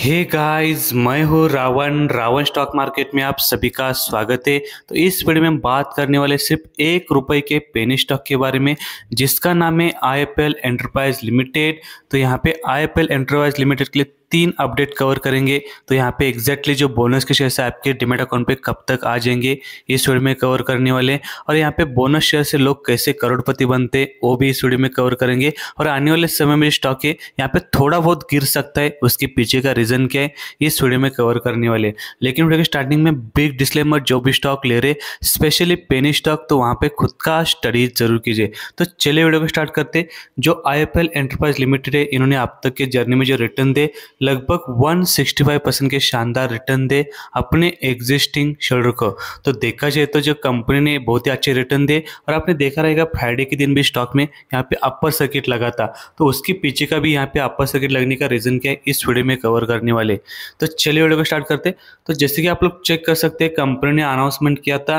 hey guys मैं हूँ Ravan Ravan stock market में आप सभी का स्वागत है तो इस वीडियो में हम बात करने वाले सिर्फ एक रुपए के पेनी स्टॉक के बारे में जिसका नाम है आई एल एंटरप्राइज लिमिटेड तो यहाँ पे आई एल एंटरप्राइज लिमिटेड के लिए तीन अपडेट कवर करेंगे तो यहाँ पे एग्जैक्टली जो बोनस के शेयर्स आपके डिमेट अकाउंट पे कब तक आ जाएंगे इस वीडियो में कवर करने वाले और यहाँ पे बोनस शेयर से लोग कैसे करोड़पति बनते वो भी इस वीडियो में कवर करेंगे और आने वाले समय में स्टॉक है यहाँ पे थोड़ा बहुत गिर सकता है उसके पीछे का रीज़न क्या है इस वीडियो में कवर करने वाले लेकिन वीडियो के स्टार्टिंग में बिग डिस्लेमर जो भी स्टॉक ले रहे स्पेशली पेनी स्टॉक तो वहाँ पे खुद का स्टडी जरूर कीजिए तो चलिए वीडियो को स्टार्ट करते जो आई एफ एंटरप्राइज लिमिटेड है इन्होंने अब तक के जर्नी में जो रिटर्न दे लगभग 165 परसेंट के शानदार रिटर्न दे अपने एग्जिस्टिंग शेयर को तो देखा जाए तो जो कंपनी ने बहुत ही अच्छे रिटर्न दे और आपने देखा रहेगा फ्राइडे के दिन भी स्टॉक में यहाँ पे अपर सर्किट लगा था तो उसके पीछे का भी यहाँ पे अपर सर्किट लगने का रीज़न क्या है इस वीडियो में कवर करने वाले तो चलिए वीडियो को स्टार्ट करते तो जैसे कि आप लोग चेक कर सकते हैं कंपनी ने अनाउंसमेंट किया था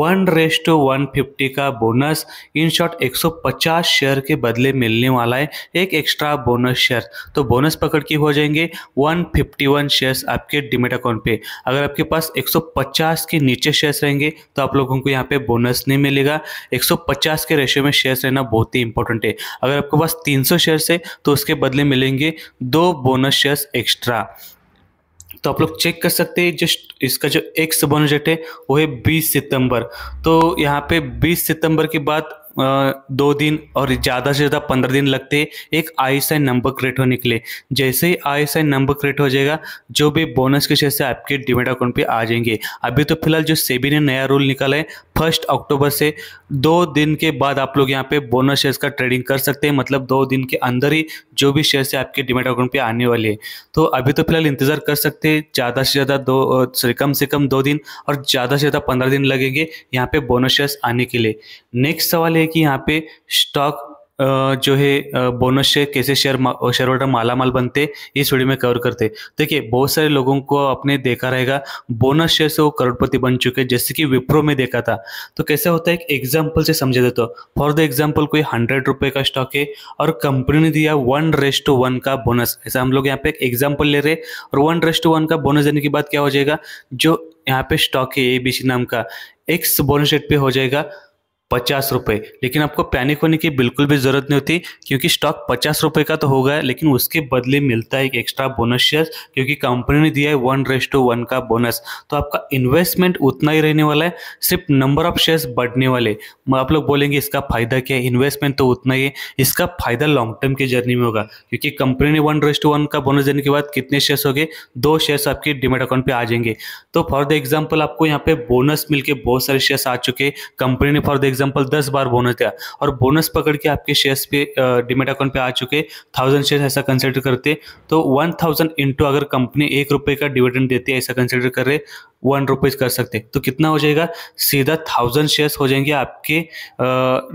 वन रेस टू वन का बोनस इन शॉर्ट 150 शेयर के बदले मिलने वाला है एक एक्स्ट्रा बोनस शेयर तो बोनस पकड़ के हो जाएंगे के 151 शेयर्स आपके डिमेट अकाउंट पे अगर आपके पास 150 के नीचे शेयर्स रहेंगे तो आप लोगों को यहाँ पे बोनस नहीं मिलेगा 150 के रेशियो में शेयर्स रहना बहुत ही इंपॉर्टेंट है अगर आपके पास 300 शेयर्स है तो उसके बदले मिलेंगे दो बोनस शेयर्स एक्स्ट्रा तो आप लोग चेक कर सकते हैं जस्ट इसका जो एक्स बोनस डेट है वो है 20 सितंबर तो यहाँ पे 20 सितंबर के बाद दो दिन और ज़्यादा से ज़्यादा पंद्रह दिन लगते एक I S I number create होने के लिए जैसे ही I S I number create हो जाएगा जो भी बोनस के शेयर आपके डिमेट अकाउंट पे आ जाएंगे अभी तो फिलहाल जो सेबी ने नया रूल निकाला है फर्स्ट अक्टूबर से दो दिन के बाद आप लोग यहाँ पे बोनस शेयर्स का ट्रेडिंग कर सकते हैं मतलब दो दिन के अंदर ही जो भी शेयर्स है आपके डिमेट अकाउंट पे आने वाले हैं तो अभी तो फिलहाल इंतज़ार कर सकते हैं ज़्यादा से ज़्यादा दो सॉरी कम से कम दो दिन और ज़्यादा से ज़्यादा पंद्रह दिन लगेंगे यहाँ पे बोनस शेयर्स आने के लिए नेक्स्ट सवाल है है कि यहाँ पे स्टॉक जो है बोनस शेयर कैसे शेयर शेयर होल्डर माला माल बनते इस वीडियो में कवर करते देखिए बहुत सारे लोगों को अपने देखा रहेगा बोनस शेयर से वो करोड़पति बन चुके हैं जैसे कि विप्रो में देखा था तो कैसे होता है एक एग्जांपल से समझे देते हो फॉर द एग्जांपल कोई हंड्रेड रुपये का स्टॉक है और कंपनी ने दिया वन रेस टू वन का बोनस ऐसा हम लोग यहाँ पे एक एग्जाम्पल ले रहे और वन रेस टू वन का बोनस देने के बाद क्या हो जाएगा जो यहाँ पे स्टॉक है ए नाम का एक्स बोनस रेट पे हो जाएगा पचास रुपये लेकिन आपको पैनिक होने की बिल्कुल भी ज़रूरत नहीं होती क्योंकि स्टॉक पचास रुपये का तो होगा लेकिन उसके बदले मिलता है एक एक्स्ट्रा बोनस शेयर क्योंकि कंपनी ने दिया है वन रेस टू वन का बोनस तो आपका इन्वेस्टमेंट उतना ही रहने वाला है सिर्फ नंबर ऑफ शेयर्स बढ़ने वाले आप लोग बोलेंगे इसका फ़ायदा क्या है इन्वेस्टमेंट तो उतना ही है इसका फ़ायदा लॉन्ग टर्म की जर्नी में होगा क्योंकि कंपनी ने वन रेस टू वन का बोनस देने के बाद कितने शेयर्स हो गए दो शेयर्स आपके डिमेट अकाउंट पर आ जाएंगे तो फॉर द एग्जाम्पल आपको यहाँ पे बोनस मिलकर बहुत सारे शेयर्स आ चुके हैं कंपनी ने फॉर द एग्जाम्पल दस बार बोनस दिया और बोनस पकड़ के आपके शेयर्स पे डिमेट अकाउंट पे आ चुके थाउजेंड शेयर ऐसा कंसिडर करते तो वन थाउजेंड इंटू अगर कंपनी एक रुपये का डिविडेंड देती है ऐसा कंसिडर कर रहे वन रुपीज कर सकते तो कितना हो जाएगा सीधा थाउजेंड शेयर्स हो जाएंगे आपके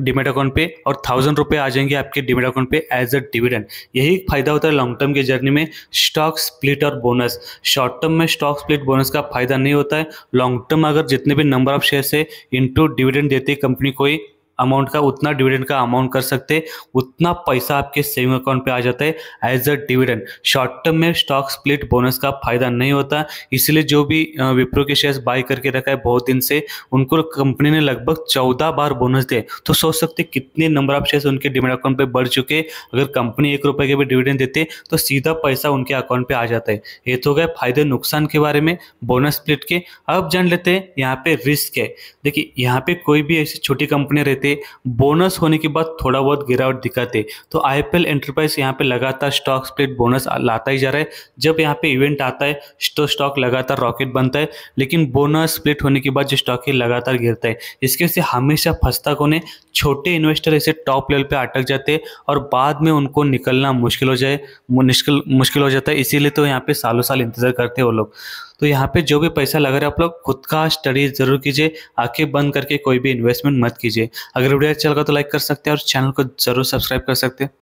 डिमेट अकाउंट पे और थाउजेंड रुपये आ जाएंगे आपके डिमेट अकाउंट पे एज अ डिविडेंड यही फायदा होता है लॉन्ग टर्म के जर्नी में स्टॉक स्प्लिट और बोनस शॉर्ट टर्म में स्टॉक स्प्लिट बोनस का फायदा नहीं होता है लॉन्ग टर्म अगर जितने भी नंबर ऑफ शेयर्स है इंटू डिविडेंड देती है कंपनी भी कोई अमाउंट का उतना डिविडेंड का अमाउंट कर सकते उतना पैसा आपके सेविंग अकाउंट पे आ जाता है as a dividend short term में स्टॉक स्प्लिट बोनस का फायदा नहीं होता इसलिए जो भी विप्रो के शेयर्स बाय करके रखा है बहुत दिन से उनको कंपनी ने लगभग चौदह बार बोनस दिया तो सोच सकते कितने नंबर ऑफ शेयर्स उनके डिमेट अकाउंट पे बढ़ चुके अगर कंपनी एक रुपये के भी डिविडेंड देते तो सीधा पैसा उनके अकाउंट पे आ जाता है ये तो गए फायदे नुकसान के बारे में बोनस स्प्लिट के अब जान लेते हैं यहाँ पे रिस्क है देखिए यहाँ पे कोई भी ऐसी छोटी कंपनी रहती थे बोनस होने के बाद थोड़ा बहुत गिरावट दिखाते तो आई पी एल एंटरप्राइज यहाँ पे लगातार स्टॉक स्प्लिट बोनस लाता ही जा रहा है जब यहाँ पे इवेंट आता है तो स्टॉक लगातार रॉकेट बनता है लेकिन बोनस स्प्लिट होने के बाद जो स्टॉक है लगातार गिरता है इसके से हमेशा फंसता कौन है छोटे इन्वेस्टर ऐसे टॉप लेवल पर अटक जाते हैं और बाद में उनको निकलना मुश्किल हो जाए मुश्किल मुश्किल हो जाता है इसीलिए तो यहाँ पे सालों साल इंतज़ार करते हैं वो लोग तो यहाँ पे जो भी पैसा लग रहा है आप लोग खुद का स्टडी जरूर कीजिए आंखें बंद करके कोई भी इन्वेस्टमेंट मत कीजिए अगर वीडियो अच्छा लगा तो लाइक कर सकते हैं और चैनल को जरूर सब्सक्राइब कर सकते हैं